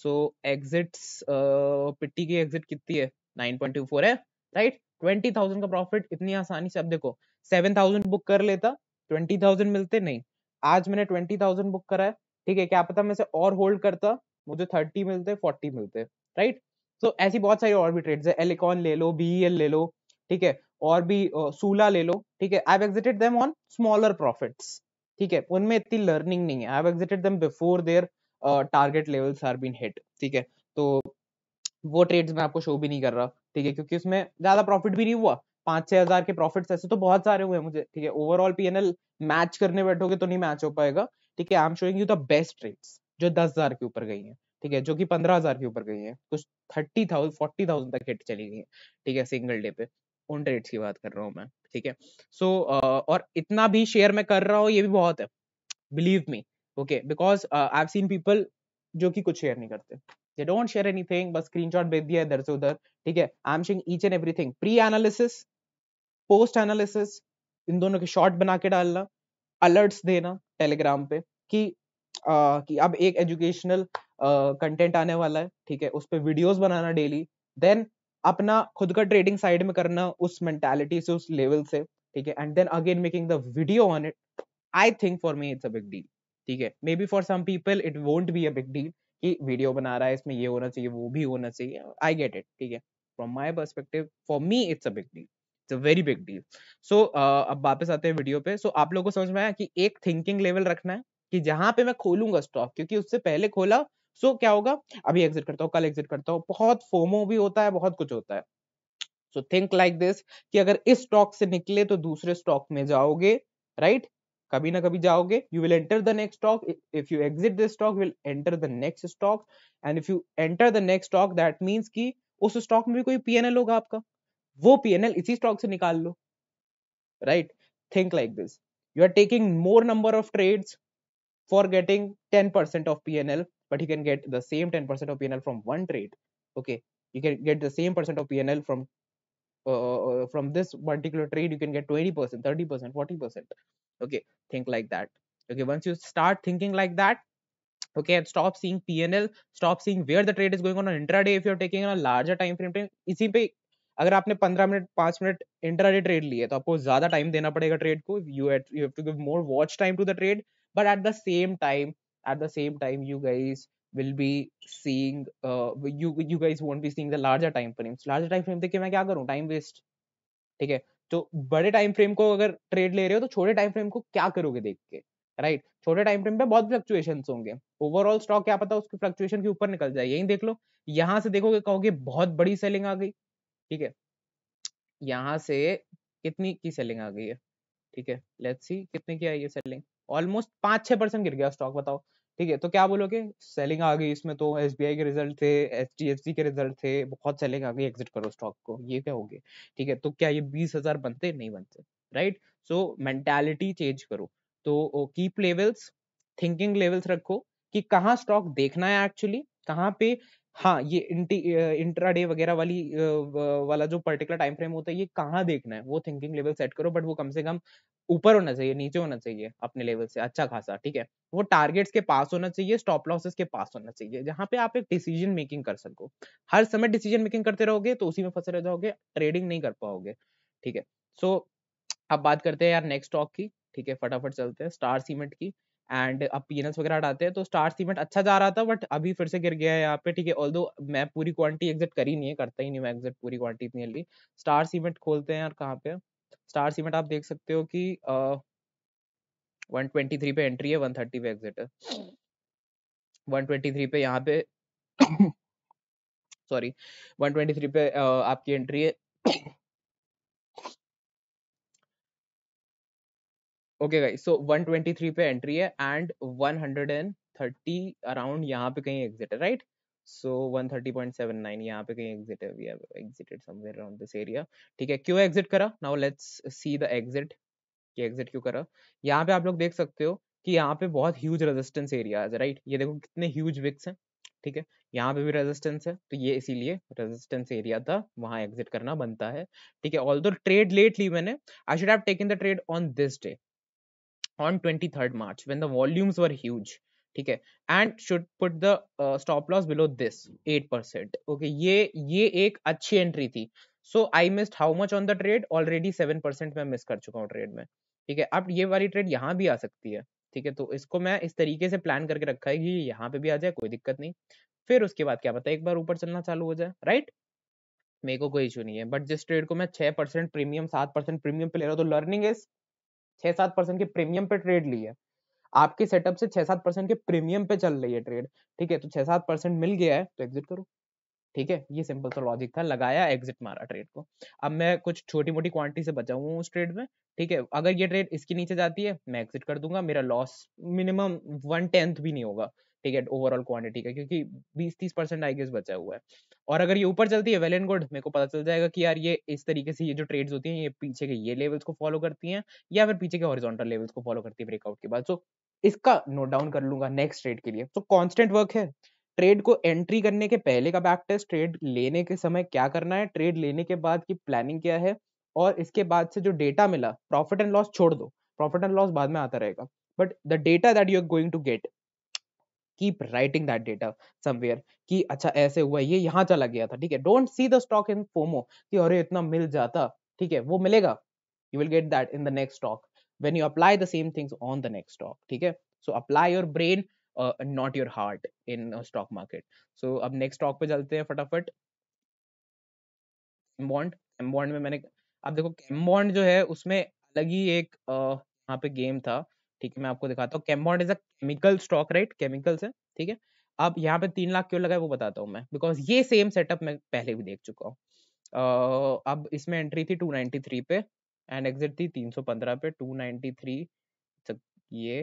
सो एग्जिट्स पिट्टी की एग्जिट कितनी है नाइन पॉइंट टू फोर है राइट right? ट्वेंटी थाउजेंड का प्रॉफिट इतनी आसानी से अब देखो सेवन थाउजेंड बुक कर लेता ट्वेंटी थाउजेंड मिलते नहीं आज मैंने ट्वेंटी थाउजेंड बुक करा है ठीक है क्या पता मैं से और होल्ड करता मुझे थर्टी मिलते फोर्टी मिलते राइट सो so, ऐसी बहुत सारी और भी ट्रेड्स है एलिकॉन ले लो बी e ले लो ठीक है और भी सूला ले लो ठीक है I exited them on smaller profits ठीक है उनमें इतनी लर्निंग नहीं है I exited them before their target levels are been hit ठीक है तो वो ट्रेड्स मैं आपको शो भी नहीं कर रहा ठीक है क्योंकि उसमें ज्यादा प्रॉफिट भी नहीं हुआ पांच छह हजार के प्रॉफिट ऐसे तो बहुत सारे हुए मुझे ठीक है ओवरऑल पी मैच करने बैठोगे तो नहीं मैच हो पाएगा ठीक है I am showing you the best rates जो दस हजार के ऊपर गई है ठीक है जो कि पंद्रह हजार के ऊपर गई है कुछ थर्टी थाउजेंड फोर्टी थाउजेंड तक हिट चली गई है ठीक है सिंगल डे पे उन रेट्स की बात कर रहा हूँ मैं ठीक है सो so, uh, और इतना भी शेयर मैं कर रहा हूँ ये भी बहुत है believe me okay because I have seen people जो कि कुछ शेयर नहीं करते दे डोंट शेयर एनीथिंग बस स्क्रीनशॉट भेज दिया इधर से उधर ठीक है I am sharing each and everything pre analysis post analysis इन दोनों के शॉर्ट बना के डालना अलर्ट्स देना टेलीग्राम पे कि आ, कि अब एक एजुकेशनल कंटेंट आने वाला है ठीक है उस पर वीडियोज बनाना डेली देन अपना खुद का ट्रेडिंग साइड में करना उस मेंटालिटी से उस लेवल से ठीक है and then again making the video on it I think for me it's a big deal ठीक है maybe for some people it won't be a big deal कि वीडियो बना रहा है इसमें ये होना चाहिए वो भी होना चाहिए आई गेट इट ठीक है from my perspective for me it's a big deal it's a very big deal so अब वापस आते हैं वीडियो पे सो so, आप लोगों को समझ में आया कि एक थिंकिंग लेवल रखना है कि जहां पे मैं खोलूंगा स्टॉक क्योंकि उससे पहले खोला सो so, क्या होगा अभी एग्जिट करता हूँ कल एग्जिट करता हूँ बहुत फोमो भी होता है बहुत कुछ होता है सो थिंक लाइक दिस कि अगर इस स्टॉक से निकले तो दूसरे स्टॉक में जाओगे राइट right? कभी ना कभी जाओगे you will enter the next stock if you exit this stock will enter the next stock and if you enter the next stock that means कि उस स्टॉक में भी कोई पीएनएल होगा आपका वो पीएनएल इसी स्टॉक से निकाल लो right think like this you are taking more number of trades for getting 10% of PNL, but you can get the same 10% of PNL from one trade. Okay, you can get the same percent of PNL from uh, uh, from this particular trade. You can get 20%, 30%, 40%. okay think like that okay once you start thinking like that okay and stop seeing pnl stop seeing where the trade is going on an intraday if you're taking on a larger time frame इसी पे अगर आपने 15 minute 5 minute intraday trade लिए तो आपको ज्यादा time देना पड़ेगा ट्रेड को you you have to give more watch time to the trade but at the same time at the same time you guys will be seeing uh, you you guys won't be seeing the larger time frames larger time frame देखिए मैं क्या करूँ time waste ठीक है तो बड़े time frame को अगर ट्रेड ले रहे हो तो छोटे टाइम फ्रेम को क्या करोगे देख के राइट right? छोटे टाइम फ्रेम पे बहुत फ्लक्चुएशन होंगे ओवरऑल स्टॉक क्या पता उसकी फ्लक्चुएशन के ऊपर निकल जाए यही देख लो यहां से देखोगे कहोगे बहुत बड़ी सेलिंग आ गई ठीक है यहाँ से कितनी की सेलिंग आ गई है ठीक है लेट्स सी कितने की आई है सेलिंग ऑलमोस्ट पांच छह परसेंट गिर गया स्टॉक बताओ ठीक है तो क्या बोलोगे सेलिंग आ गई इसमें तो एस के रिजल्ट थे एच के रिजल्ट थे बहुत सेलिंग आ गई एग्जिट करो स्टॉक को ये क्या हो गया ठीक है तो क्या ये बीस हजार बनते नहीं बनते राइट सो मेंटेलिटी चेंज करो तो कीप लेवल्स थिंकिंग लेवल्स रखो कि कहाँ स्टॉक देखना है एक्चुअली कहाँ पे हाँ, ये इंट्रा डे वगैरह वाली वाला जो पर्टिकुलर टाइम फ्रेम होता है, ये कहाँ देखना है, वो थिंकिंग लेवल सेट करो, बट वो कम से कम ऊपर होना चाहिए, नीचे होना चाहिए अपने लेवल से अच्छा-खासा, ठीक है? वो टारगेट्स के पास होना चाहिए, स्टॉप लॉसेस के पास होना चाहिए, जहाँ पे आप एक डिसीजन मेकिंग कर सको। हर समय डिसीजन मेकिंग करते रहोगे, तो उसी में फंसे रह जाओगे, ट्रेडिंग नहीं कर पाओगे, ठीक है? सो अब बात करते हैं यार नेक्स्ट स्टॉक की, ठीक है? फटाफट चलते हैं स्टार सीमेंट की। एंड अब पी वगैरह हटाते हैं तो स्टार सीमेंट अच्छा जा रहा था बट अभी फिर से गिर गया है यहाँ पे ठीक है ऑल मैं पूरी क्वांटिटी एग्जिट करी नहीं है करता ही नहीं मैं एग्जिट पूरी क्वांटिटी इतनी जल्दी स्टार सीमेंट खोलते हैं और कहाँ पे स्टार सीमेंट आप देख सकते हो कि वन ट्वेंटी थ्री पे एंट्री है वन थर्टी पे एग्जिट है वन ट्वेंटी थ्री पे यहाँ पे सॉरी वन ट्वेंटी थ्री पे आपकी एंट्री है ओके गाइस सो 123 पे एंट्री है एंड 130 अराउंड यहां पे कहीं एग्जिट है राइट सो 130.79 यहां पे कहीं एग्जिट है we have exited somewhere around this area ठीक है क्यों एग्जिट करा now let's see the exit कि एग्जिट क्यों करा यहां पे आप लोग देख सकते हो कि यहां पे बहुत ह्यूज रेजिस्टेंस एरिया है राइट ये देखो कितने ह्यूज विक्स हैं ठीक है यहाँ पे भी रेजिस्टेंस है तो ये इसीलिए रेजिस्टेंस एरिया था वहां एग्जिट करना बनता है ठीक है ऑल दो ट्रेड लेटली मैंने I should have taken the trade on this day on 23rd March when the volumes were huge. ठीक है and should put the stop loss below this eight percent okay ये ये एक अच्छी एंट्री थी so I missed how much on the trade already seven percent मैं मिस कर चुका हूँ ट्रेड में ठीक है अब ये वाली ट्रेड यहाँ भी आ सकती है ठीक है तो इसको मैं इस तरीके से प्लान करके रखा है कि यहाँ पे भी आ जाए कोई दिक्कत नहीं फिर उसके बाद क्या पता एक बार ऊपर चलना चालू हो जाए राइट मेरे को कोई इशू नहीं है बट जिस ट्रेड को मैं छह परसेंट प्रीमियम सात परसेंट प्रीमियम पे ले रहा हूँ तो लर्निंग इज छह सात परसेंट के प्रीमियम पे ट्रेड ली है आपके सेटअप से छह सात परसेंट के प्रीमियम पे चल रही है ट्रेड ठीक है तो छह सात परसेंट मिल गया है तो एग्जिट करो ठीक है ये सिंपल सा लॉजिक था लगाया एग्जिट मारा ट्रेड को अब मैं कुछ छोटी मोटी क्वांटिटी से बचा हुआ उस ट्रेड में ठीक है अगर ये ट्रेड इसके नीचे जाती है मैं एग्जिट कर दूंगा मेरा लॉस मिनिमम वन टेंथ भी नहीं होगा ठीक है ओवरऑल क्वांटिटी का क्योंकि 20 30 परसेंट आई गेस बचा हुआ है और अगर ये ऊपर चलती है वेल एंड गुड मेरे को पता चल जाएगा कि यार ये इस तरीके से ये जो ट्रेड्स होती हैं ये पीछे के ये लेवल्स को फॉलो करती हैं या फिर पीछे के हॉरिजॉन्टल लेवल्स को फॉलो करती है ब्रेकआउट के बाद सो so, इसका नोट डाउन कर लूंगा नेक्स्ट ट्रेड के लिए तो कॉन्स्टेंट वर्क है ट्रेड को एंट्री करने के पहले का बैक टेस्ट ट्रेड लेने के समय क्या करना है ट्रेड लेने के बाद की प्लानिंग क्या है और इसके बाद से जो डेटा मिला प्रॉफिट एंड लॉस छोड़ दो प्रॉफिट एंड लॉस बाद में आता रहेगा but the data that you are going to get keep writing that data somewhere कि अच्छा ऐसे हुआ ये यहाँ चला गया था ठीक है don't see the stock in FOMO कि अरे इतना मिल जाता ठीक है वो मिलेगा you will get that in the next stock when you apply the same things on the next stock ठीक है so apply your brain not your heart in stock market so अब नेक्स्ट स्टॉक पे चलते हैं फटाफट एम्बॉन्ड bond में मैंने अब देखो बॉन्ड जो है उसमें अलग ही एक uh, यहाँ पे गेम था ठीक है मैं आपको दिखाता हूँ Chembond is a chemical stock right chemicals है ठीक है अब यहाँ पे तीन लाख क्यों लगा है वो बताता हूँ मैं बिकॉज ये सेम सेटअप मैं पहले भी देख चुका हूँ uh, अब इसमें एंट्री थी 293 पे एंड एग्जिट थी 315 पे 293 ये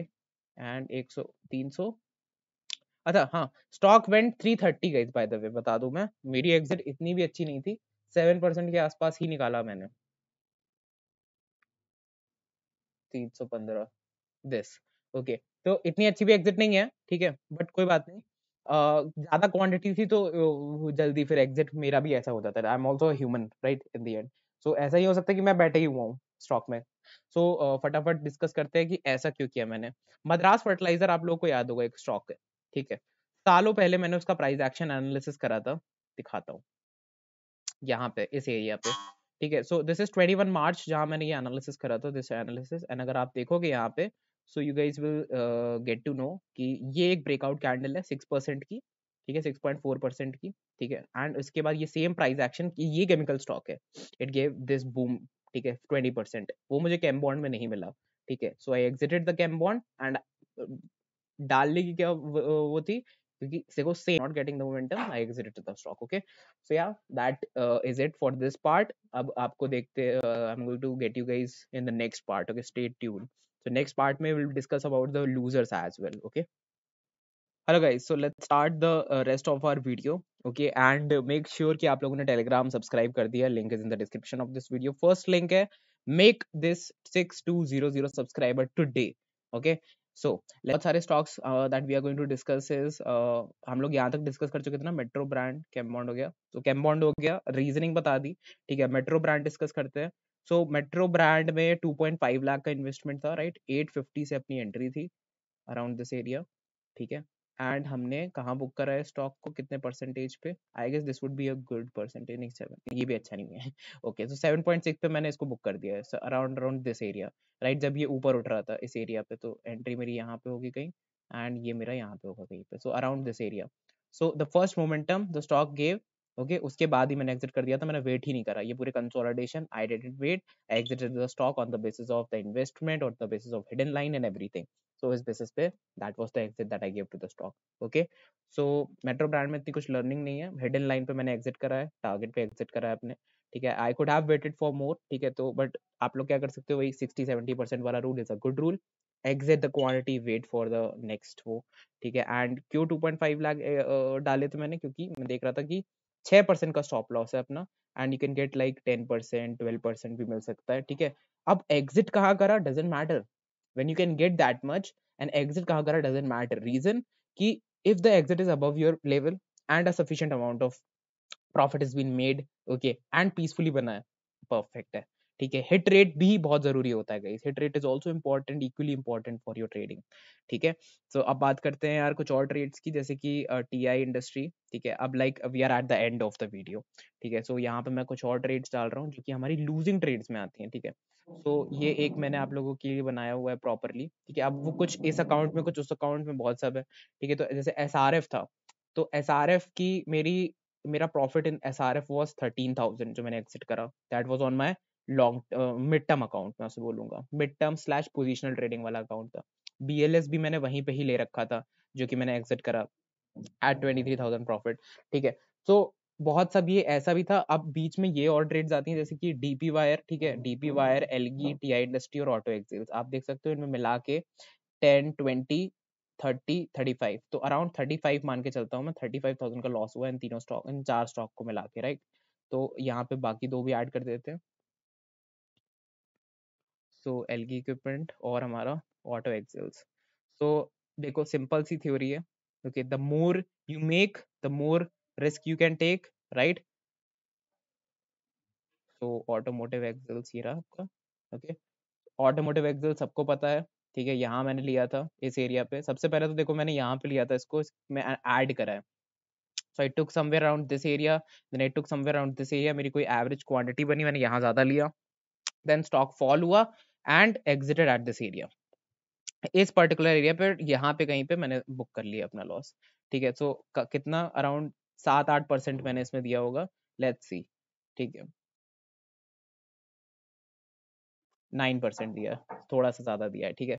एंड 100 300 अच्छा हाँ स्टॉक वेंट 330 गई बाय द वे बता दूं मैं मेरी एग्जिट इतनी भी अच्छी नहीं थी 7% के आसपास ही निकाला मैंने 315 दिस ओके तो इतनी अच्छी भी एग्जिट नहीं है ठीक है बट कोई बात नहीं ज्यादा क्वांटिटी थी तो जल्दी फिर एग्जिट मेरा भी ऐसा होता था I am also human right in the end so ऐसा ही हो सकता है कि मैं बैठे ही हुआ हूँ स्टॉक में सो so, uh, फटाफट डिस्कस करते हैं कि ऐसा क्यों किया मैंने मद्रास फर्टिलाइजर आप लोगों को याद होगा एक स्टॉक है ठीक है सालों पहले मैंने उसका प्राइस एक्शन एनालिसिस करा था दिखाता हूँ यहाँ पे इस एरिया पे ठीक है सो दिस इज 21 मार्च जहाँ मैंने ये एनालिसिस करा था दिस एनालिसिस एंड अगर आप देखोगे यहाँ पे so you guys will get to know कि ये एक ब्रेकआउट कैंडल है सिक्स परसेंट की ठीक है सिक्स पॉइंट फोर परसेंट की ठीक है एंड उसके बाद ये सेम प्राइस एक्शन ये केमिकल स्टॉक है इट गेव दिस बूम ठीक है ट्वेंटी परसेंट वो मुझे कैम बॉन्ड में नहीं मिला ठीक है so I exited the Chembond and डालने की क्या वो थी क्योंकि देखो से not getting the momentum I exited the stock okay so yeah that is it for this part अब आपको देखते I am going to get you guys in the next part okay stay tuned So next part may we'll discuss about the losers as well. Okay. Hello guys so let's start the rest of our video okay and make sure कि आप लोगों ने Telegram subscribe कर दिया link is in the description of this video first link है make this 6200 subscriber today okay so बहुत सारे stocks that we are going to discuss is हम लोग यहाँ तक डिस्कस कर चुके थे ना मेट्रो ब्रांड कैम्बॉन्ड हो गया तो so, कैम्बॉन्ड हो गया रीजनिंग बता दी ठीक है मेट्रो ब्रांड डिस्कस करते हैं सो मेट्रो ब्रांड में 2.5 लाख का इन्वेस्टमेंट था राइट right? 850 से अपनी एंट्री थी अराउंड दिस एरिया ठीक है एंड हमने कहाँ बुक करा है स्टॉक को कितने परसेंटेज पे I guess this would be a good percentage नहीं सेवन ये भी अच्छा नहीं है okay so seven point six पे मैंने इसको बुक कर दिया है around around this area right जब ये ऊपर उठ रहा था इस एरिया पे तो एंट्री मेरी यहाँ पे होगी कहीं एंड ये मेरा यहाँ पे होगा कहीं पे so around this area so the first momentum the stock gave okay okay, उसके बाद ही मैंने एग्जिट कर दिया था तो मैंने वेट ही नहीं करा ये पूरे कंसोलिडेशन आई डेडेड wait exit the stock on the basis of the investment और the basis of hidden line and everything so इस बेसिस पे that was the exit that I give to the stock okay so Metro Brand में इतनी कुछ learning नहीं है hidden line पे मैंने एग्जिट करा है टारगेट पे एग्जिट करा है अपने ठीक है I could have waited for more ठीक है तो बट आप लोग क्या कर सकते हो वही सिक्सटी सेवेंटी परसेंट वाला rule is a good rule exit the quality wait for the next वो ठीक है एंड क्यों टू पॉइंट फाइव लाख डाले थे तो मैंने क्योंकि मैं देख रहा था कि छः परसेंट का स्टॉप लॉस है अपना and you can get like ten percent twelve percent भी मिल सकता है ठीक है अब एग्जिट कहाँ करा doesn't matter when you can get that much and exit कहाँ करा डजेंट मैटर रीजन कि if the exit is above your level and a sufficient amount of profit is been made okay and peacefully बना है perfect है ठीक है hit rate भी बहुत जरूरी होता है guys hit rate is also important equally important for your trading ठीक है सो अब बात करते हैं यार कुछ और ट्रेड्स की जैसे कि टी आई इंडस्ट्री ठीक है अब like we are at the end of the video ठीक है सो यहाँ पे मैं कुछ और ट्रेड्स डाल रहा हूँ जो कि हमारी लूजिंग ट्रेड्स में आती हैं ठीक है सो so, ये एक मैंने आप लोगों के लिए बनाया हुआ है प्रॉपरली ठीक है अब वो कुछ इस अकाउंट में कुछ उस अकाउंट में बहुत सब है ठीक है तो जैसे एस था तो एस की मेरी मेरा profit in S R F was thirteen thousand जो मैंने एक्सिट करा that was on my long mid term account मैं उसे बोलूंगा mid term slash positional trading वाला अकाउंट था बी भी मैंने वहीं पे ही ले रखा था जो कि मैंने एग्जिट करा at twenty three thousand profit ठीक है सो बहुत सब ये ऐसा भी था अब बीच में ये और ट्रेड्स आती हैं जैसे कि डीपी वायर ठीक है DP wire L G T I industry और ऑटो एक्सेल्स आप देख सकते हो इनमें मिला के ten twenty thirty thirty five तो अराउंड थर्टी फाइव मान के चलता हूँ मैं थर्टी फाइव थाउजेंड का लॉस हुआ इन तीनों स्टॉक इन चार स्टॉक को मिला के राइट तो यहाँ पे बाकी दो भी ऐड कर देते हैं सो एलगी इक्विपमेंट और हमारा ऑटो एक्सल्स सो देखो सिंपल सी थ्योरी है okay the more you make the more risk you can take right so automotive axles ये रहा आपका ओके ऑटोमोटिव एक्सल सबको पता है ठीक है यहाँ मैंने लिया था इस एरिया पे सबसे पहले तो देखो मैंने यहाँ पे लिया था इसको मैं ऐड करा है so I took somewhere around this area then I took somewhere around this area मेरी कोई एवरेज क्वांटिटी बनी मैंने यहाँ ज़्यादा लिया देन स्टॉक फॉल हुआ and exited at this area इस पर्टिकुलर एरिया पर यहाँ पे कहीं पे मैंने बुक कर लिया अपना लॉस ठीक है सो so, कितना अराउंड सात आठ परसेंट मैंने इसमें दिया होगा लेट्स सी ठीक है नाइन परसेंट दिया थोड़ा सा ज्यादा दिया है ठीक है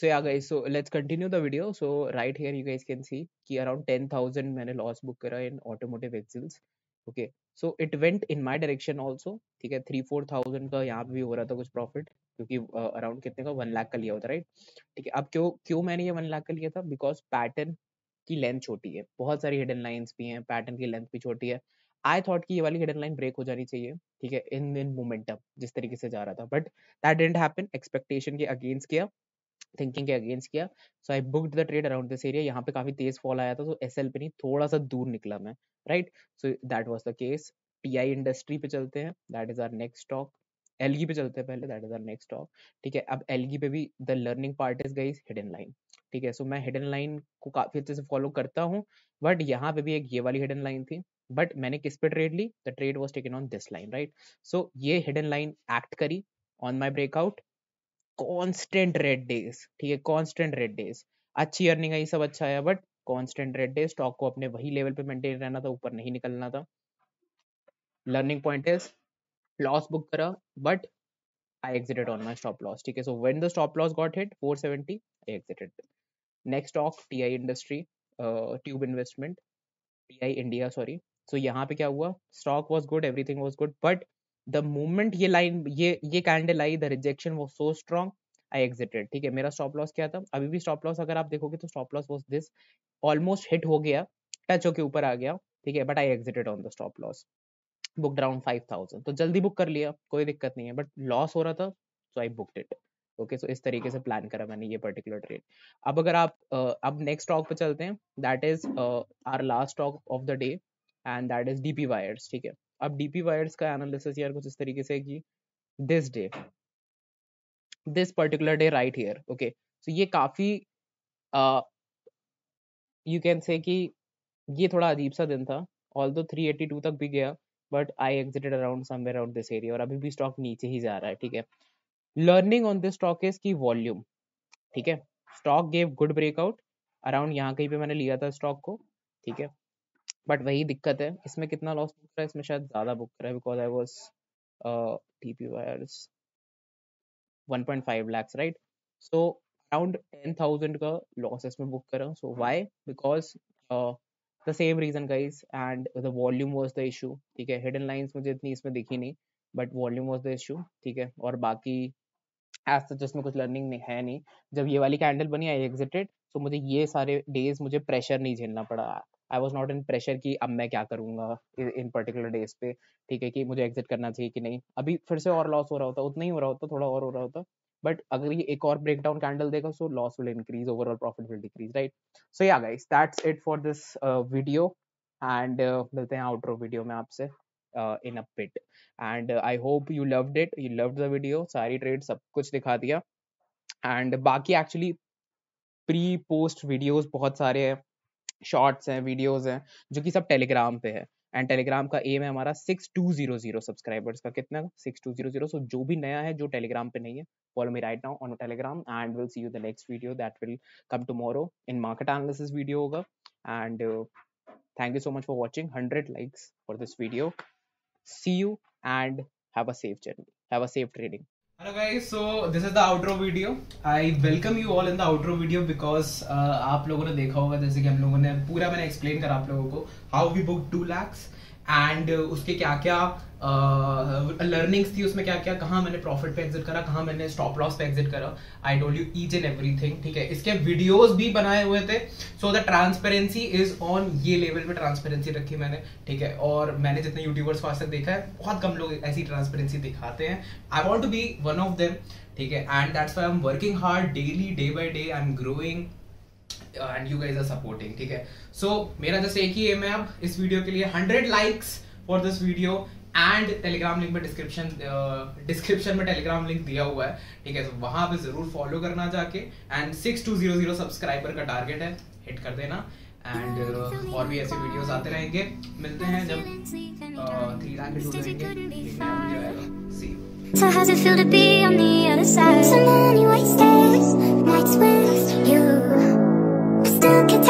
so yeah guys so let's continue the video so right here you guys can see कि अराउंड टेन थाउजेंड मैंने लॉस बुक करा in automotive axles okay so it went in my direction also ठीक है three four thousand का यहाँ भी हो रहा था कुछ प्रॉफिट क्योंकि अराउंड uh, कितने का वन लाख का लिया होता राइट ठीक है अब क्यों क्यों मैंने ये वन लाख का लिया था बिकॉज पैटर्न की लेंथ छोटी है बहुत सारी हिडन लाइन भी हैं पैटर्न की लेंथ भी छोटी है आई थॉट कि ये वाली हिडन लाइन ब्रेक हो जानी चाहिए ठीक है इन इन मोमेंटम जिस तरीके से जा रहा था but that didn't happen expectation के अगेंस्ट किया थिंकिंग के अगेंस्ट किया so I book the trade around this area यहाँ पे काफी तेज फॉल आया था तो एस एल पे नहीं थोड़ा सा दूर निकला मैं right so that was the case T I industry पे चलते हैं that is our next stock L पे चलते हैं पहले that is our next stock ठीक है अब एल पे भी द लर्निंग पार्ट इज गई हिडन लाइन ठीक है सो मैं हिडन लाइन को काफी अच्छे से फॉलो करता हूँ बट यहाँ पे भी एक ये वाली हिडन लाइन थी बट मैंने किस पे ट्रेड ली the trade was taken on this line right so ये हिडन लाइन एक्ट करी on my breakout constant red days ठीक है कॉन्स्टेंट रेड डेज अच्छी अर्निंग आई सब अच्छा आया but constant red days stock को अपने वही लेवल पे मेंटेन रहना था ऊपर नहीं निकलना था learning point is loss book करा but I exited on my stop loss ठीक है so when the stop loss got hit four seventy I exited next stock T I industry tube investment T I India sorry so यहाँ पे क्या हुआ stock was good everything was good but the moment ये line ये ये candle आई the rejection was so strong I exited ठीक है मेरा स्टॉप लॉस क्या था अभी भी स्टॉप लॉस अगर आप देखोगे तो stop loss was this almost hit हो गया टच होके ऊपर आ गया ठीक है but I exited on the stop loss book around five thousand तो जल्दी बुक कर लिया कोई दिक्कत नहीं है बट लॉस हो रहा था so I book it okay so इस तरीके से प्लान करा मैंने ये पर्टिकुलर ट्रेड अब अगर आप uh, अब नेक्स्ट स्टॉक पे चलते हैं that is our last stock of the day and that is DP Wires ठीक है अब डीपी वायर्स का एनालिसिस यार कुछ इस तरीके से कि this day this particular day right here okay so ये काफी यू कैन से कि ये थोड़ा अजीब सा दिन था ऑल दो थ्री एट्टी टू तक भी गया but I exited around somewhere around this area और अभी भी स्टॉक नीचे ही जा रहा है ठीक है learning on this stock is की वॉल्यूम ठीक है stock gave good breakout around यहाँ कहीं पे मैंने लिया था स्टॉक को ठीक है बट वही दिक्कत है इसमें कितना लॉस बुक रहा है इसमें शायद ज़्यादा बुक रहा है because I was T P wires one point five lakhs right so around ten thousand का लॉस इसमें बुक करा so why because the same reason guys and the volume was the issue ठीक है हिडन लाइन्स मुझे इतनी इसमें दिखी नहीं but volume was the issue ठीक है और बाकी एज सच उसमें कुछ लर्निंग नहीं है नहीं जब ये वाली कैंडल बनी आई एग्जिटेड सो मुझे ये सारे डेज मुझे प्रेशर नहीं झेलना पड़ा I was not in pressure कि अब मैं क्या करूँगा इन पर्टिकुलर डेज पे ठीक है कि मुझे एग्जिट करना चाहिए कि नहीं अभी फिर से और लॉस हो रहा होता उतना ही हो रहा होता थोड़ा और हो रहा होता बट अगर ये एक और ब्रेक डाउन कैंडल देगा so loss will increase overall profit will decrease right so yeah guys that's it for this video and मिलते हैं आउटरो वीडियो में आपसे in a bit and I hope you loved it you loved the video सारी trade सब कुछ दिखा दिया and बाकी एक्चुअली प्री पोस्ट वीडियोस बहुत सारे हैं शॉर्ट्स हैं वीडियोज हैं जो कि सब टेलीग्राम पे है एंड टेलीग्राम का एम है हमारा six two zero zero subscribers का कितना six two zero zero so जो भी नया है जो टेलीग्राम पे नहीं है follow me right now on Telegram and will see you the next video that will come tomorrow in market analysis video होगा and thank you so much for watching hundred likes for this video see you and have a safe journey have a safe trading hello guys so this is the outro video I welcome you all in the outro video because आप लोगों ने देखा होगा जैसे कि हम लोगों ने पूरा मैंने एक्सप्लेन करा आप लोगों को how we book two lakhs and uh, उसके क्या क्या लर्निंग्स uh, थी उसमें क्या क्या कहाँ मैंने प्रॉफिट पे एग्जिट करा कहाँ मैंने स्टॉप लॉस पे एग्जिट करा I don't you each and every thing ठीक है इसके वीडियोस भी बनाए हुए थे so the transparency is on ये लेवल पे ट्रांसपेरेंसी रखी मैंने ठीक है और मैंने जितने यूट्यूबर्स को आज तक देखा है बहुत कम लोग ऐसी ट्रांसपेरेंसी दिखाते हैं I want to be one of them ठीक है and that's why am working hard daily day by day I am growing and you guys are supporting ठीक है सो so, मेरा जैसे एक ही एम है अब इस वीडियो के लिए hundred likes for this video and Telegram link में डिस्क्रिप्शन डिस्क्रिप्शन uh, में टेलीग्राम लिंक दिया हुआ है ठीक है तो वहां पे जरूर फॉलो करना जाके and six two zero zero subscriber का टारगेट है हिट कर देना एंड uh, और भी ऐसे वीडियोस आते रहेंगे मिलते हैं जब three uh, lakh still can